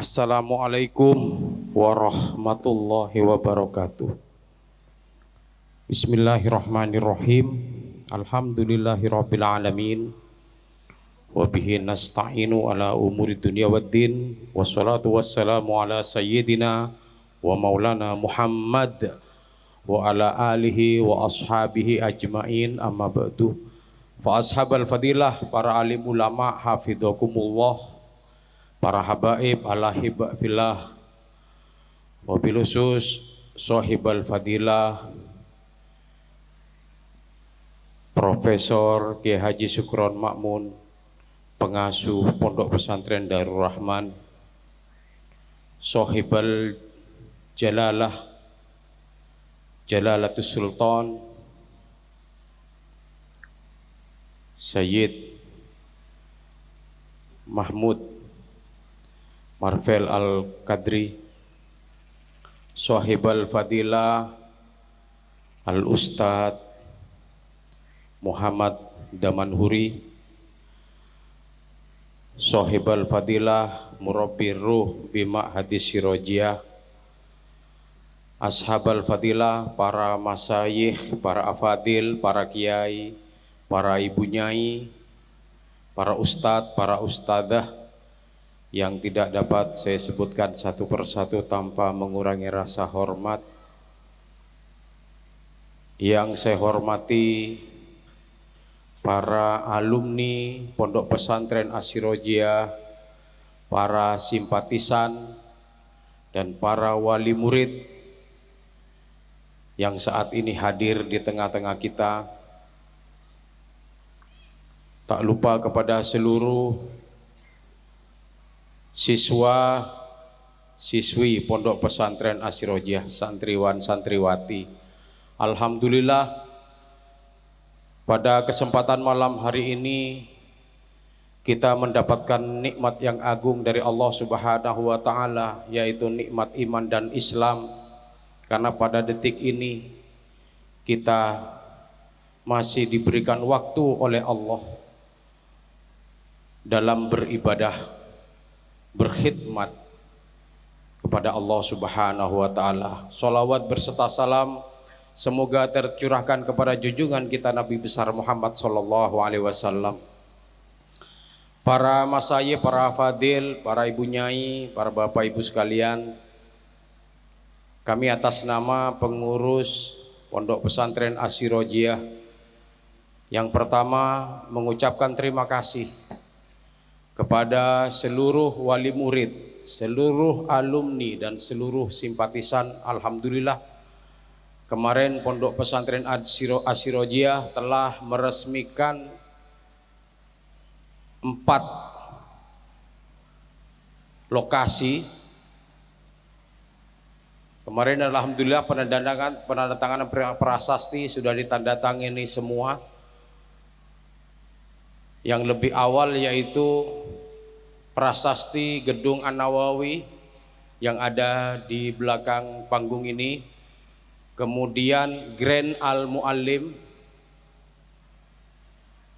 Assalamualaikum warahmatullahi wabarakatuh. Bismillahirrahmanirrahim. Alhamdulillahirabbil alamin. Wa bihi nasta'inu ala umuri dunya waddin. Wassalatu wassalamu ala sayyidina wa maulana Muhammad wa ala alihi wa ashabihi ajmain amma ba'du. Fa ashabal fadilah para alim ulama hafizakumullah para habaib ala hibak filah wabil sohibal fadilah Profesor Kiai Haji Sukron Makmun pengasuh Pondok Pesantren Darul Rahman Sohibal Jalalah Jalalatus Sultan Sayyid Mahmud Marvel Al-Qadri Sohib Al-Fadilah Al-Ustad Muhammad Damanhuri Sohib Al-Fadilah Murabbi Ruh Bima Hadis Sirojia, Ashab Al-Fadilah Para Masayih, para Afadil, para Kiai, para Ibu Nyai, para Ustad, para Ustadah yang tidak dapat saya sebutkan satu persatu tanpa mengurangi rasa hormat yang saya hormati para alumni Pondok Pesantren Asirojia, para simpatisan dan para wali murid yang saat ini hadir di tengah-tengah kita. Tak lupa kepada seluruh siswa siswi Pondok Pesantren Asyrojiah, santriwan santriwati Alhamdulillah pada kesempatan malam hari ini kita mendapatkan nikmat yang agung dari Allah Subhanahu wa taala yaitu nikmat iman dan Islam karena pada detik ini kita masih diberikan waktu oleh Allah dalam beribadah berkhidmat kepada Allah Subhanahu wa taala. Salawat berserta salam semoga tercurahkan kepada junjungan kita Nabi besar Muhammad sallallahu alaihi wasallam. Para masayi, para fadil, para ibu nyai, para bapak ibu sekalian, kami atas nama pengurus Pondok Pesantren Asyrojiah yang pertama mengucapkan terima kasih kepada seluruh wali murid, seluruh alumni dan seluruh simpatisan Alhamdulillah kemarin Pondok Pesantren Asiro Asirojiah telah meresmikan empat lokasi kemarin Alhamdulillah penandatangan penandatangan prasasti sudah ditandatangani semua yang lebih awal yaitu prasasti Gedung Anawawi yang ada di belakang panggung ini kemudian Grand Al-Muallim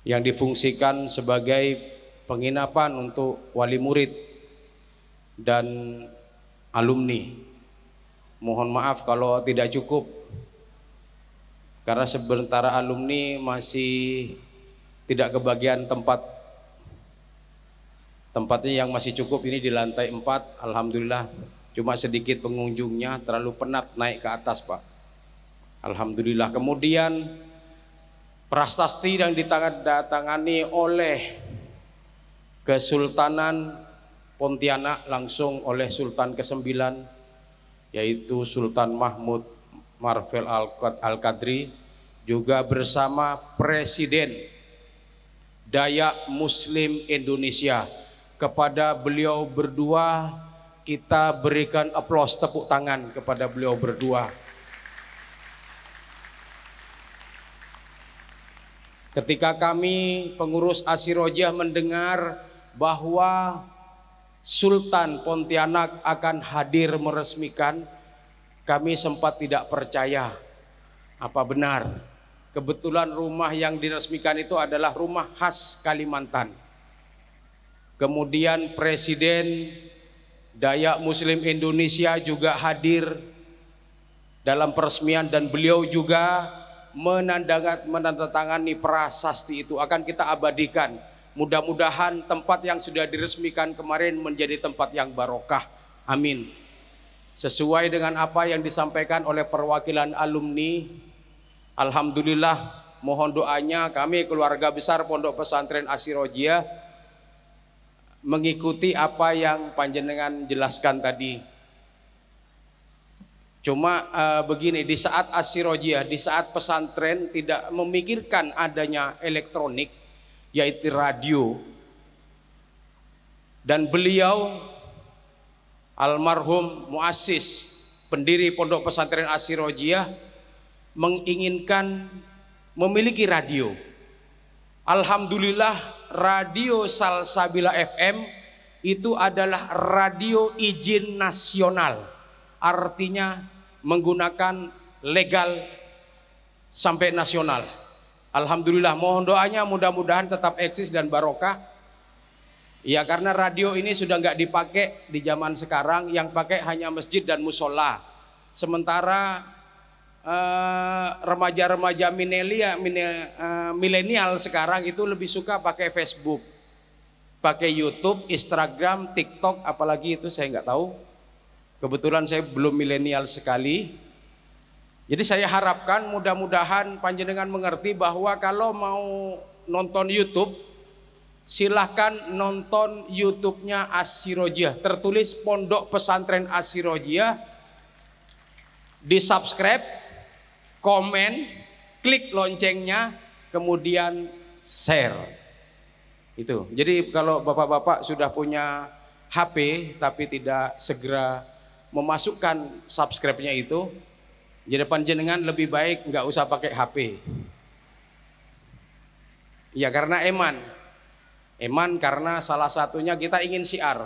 yang difungsikan sebagai penginapan untuk wali murid dan alumni mohon maaf kalau tidak cukup karena sebentar alumni masih tidak kebagian tempat tempatnya yang masih cukup ini di lantai 4 Alhamdulillah cuma sedikit pengunjungnya terlalu penat naik ke atas Pak Alhamdulillah kemudian prasasti yang ditangani oleh Kesultanan Pontianak langsung oleh Sultan ke-9 yaitu Sultan Mahmud Marvel Al-Qadri juga bersama Presiden Dayak Muslim Indonesia. Kepada beliau berdua kita berikan aplaus tepuk tangan kepada beliau berdua. Ketika kami pengurus Asirojah mendengar bahwa Sultan Pontianak akan hadir meresmikan, kami sempat tidak percaya apa benar Kebetulan rumah yang diresmikan itu adalah rumah khas Kalimantan. Kemudian Presiden Dayak Muslim Indonesia juga hadir dalam peresmian dan beliau juga menandatangani prasasti itu akan kita abadikan. Mudah-mudahan tempat yang sudah diresmikan kemarin menjadi tempat yang barokah. Amin. Sesuai dengan apa yang disampaikan oleh perwakilan alumni Alhamdulillah mohon doanya kami keluarga besar Pondok Pesantren Asirojia mengikuti apa yang panjenengan jelaskan tadi. Cuma uh, begini, di saat Asirojia, di saat pesantren tidak memikirkan adanya elektronik, yaitu radio. Dan beliau, almarhum Muasis, pendiri Pondok Pesantren Asirojia, menginginkan memiliki radio. Alhamdulillah radio Salsabila FM itu adalah radio izin nasional. Artinya menggunakan legal sampai nasional. Alhamdulillah mohon doanya mudah-mudahan tetap eksis dan barokah. Ya karena radio ini sudah nggak dipakai di zaman sekarang yang pakai hanya masjid dan musola. Sementara Eh, remaja-remaja uh, uh, milenial sekarang itu lebih suka pakai Facebook, pakai YouTube, Instagram, TikTok, apalagi itu saya nggak tahu. Kebetulan saya belum milenial sekali. Jadi saya harapkan mudah-mudahan panjenengan mengerti bahwa kalau mau nonton YouTube, silahkan nonton YouTube-nya Asirojiyah. Tertulis Pondok Pesantren Asirojiyah. Di subscribe, komen, klik loncengnya, kemudian share. Itu. Jadi kalau bapak-bapak sudah punya HP tapi tidak segera memasukkan subscribe-nya itu, jadi panjenengan lebih baik nggak usah pakai HP. Ya karena eman. Eman karena salah satunya kita ingin siar.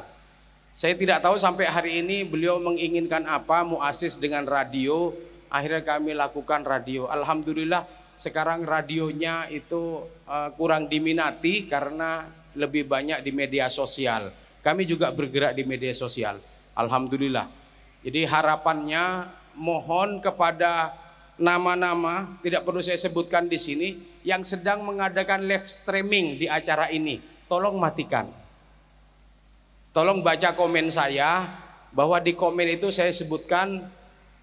Saya tidak tahu sampai hari ini beliau menginginkan apa mau Muasis dengan radio akhirnya kami lakukan radio. Alhamdulillah sekarang radionya itu uh, kurang diminati karena lebih banyak di media sosial. Kami juga bergerak di media sosial. Alhamdulillah. Jadi harapannya mohon kepada nama-nama tidak perlu saya sebutkan di sini yang sedang mengadakan live streaming di acara ini, tolong matikan. Tolong baca komen saya bahwa di komen itu saya sebutkan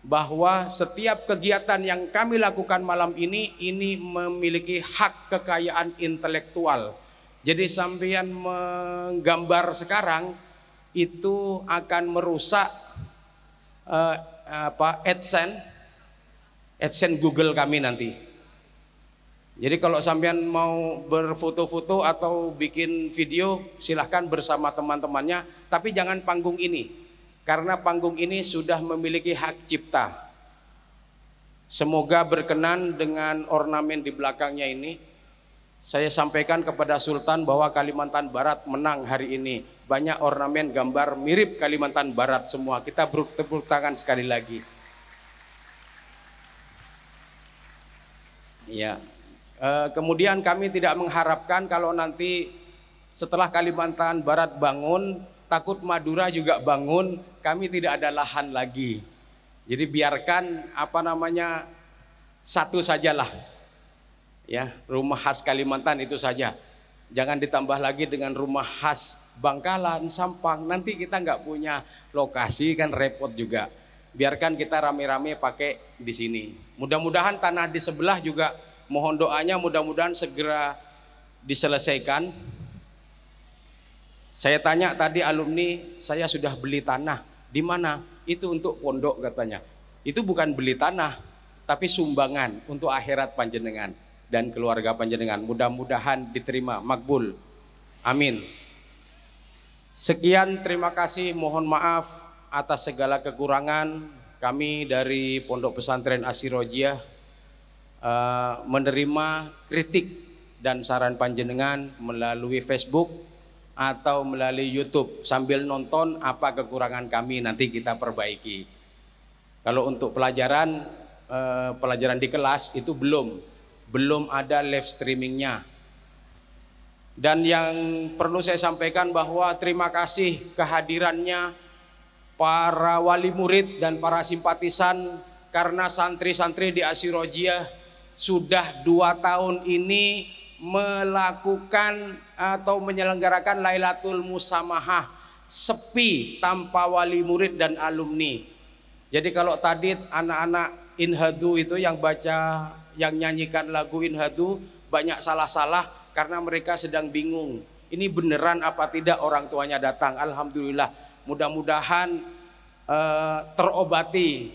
bahwa setiap kegiatan yang kami lakukan malam ini ini memiliki hak kekayaan intelektual. Jadi sampean menggambar sekarang itu akan merusak uh, apa AdSense AdSense Google kami nanti. Jadi kalau sampean mau berfoto-foto atau bikin video silahkan bersama teman-temannya tapi jangan panggung ini karena panggung ini sudah memiliki hak cipta. Semoga berkenan dengan ornamen di belakangnya ini. Saya sampaikan kepada Sultan bahwa Kalimantan Barat menang hari ini. Banyak ornamen gambar mirip Kalimantan Barat semua. Kita bertepuk tangan sekali lagi. Ya. kemudian kami tidak mengharapkan kalau nanti setelah Kalimantan Barat bangun takut Madura juga bangun, kami tidak ada lahan lagi. Jadi biarkan apa namanya satu sajalah. Ya, rumah khas Kalimantan itu saja. Jangan ditambah lagi dengan rumah khas Bangkalan, Sampang. Nanti kita nggak punya lokasi kan repot juga. Biarkan kita rame-rame pakai di sini. Mudah-mudahan tanah di sebelah juga mohon doanya mudah-mudahan segera diselesaikan saya tanya tadi alumni, saya sudah beli tanah. Di mana? Itu untuk pondok katanya. Itu bukan beli tanah, tapi sumbangan untuk akhirat panjenengan dan keluarga panjenengan. Mudah-mudahan diterima, makbul. Amin. Sekian, terima kasih. Mohon maaf atas segala kekurangan. Kami dari Pondok Pesantren Asirojia eh, menerima kritik dan saran panjenengan melalui Facebook atau melalui YouTube sambil nonton apa kekurangan kami nanti kita perbaiki. Kalau untuk pelajaran eh, pelajaran di kelas itu belum belum ada live streamingnya. Dan yang perlu saya sampaikan bahwa terima kasih kehadirannya para wali murid dan para simpatisan karena santri-santri di Asirojia sudah dua tahun ini melakukan atau menyelenggarakan Lailatul Musamahah sepi tanpa wali murid dan alumni. Jadi kalau tadi anak-anak Inhadu itu yang baca yang nyanyikan lagu Inhadu banyak salah-salah karena mereka sedang bingung. Ini beneran apa tidak orang tuanya datang. Alhamdulillah. Mudah-mudahan uh, terobati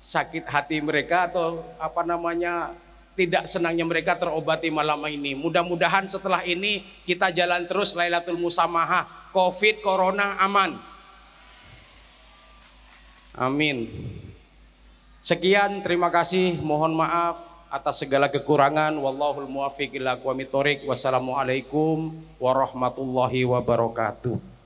sakit hati mereka atau apa namanya tidak senangnya mereka terobati malam ini. Mudah-mudahan setelah ini kita jalan terus Lailatul Musamaha. Covid, Corona aman. Amin. Sekian, terima kasih. Mohon maaf atas segala kekurangan. Wallahul muwaffiq ila Wassalamualaikum warahmatullahi wabarakatuh.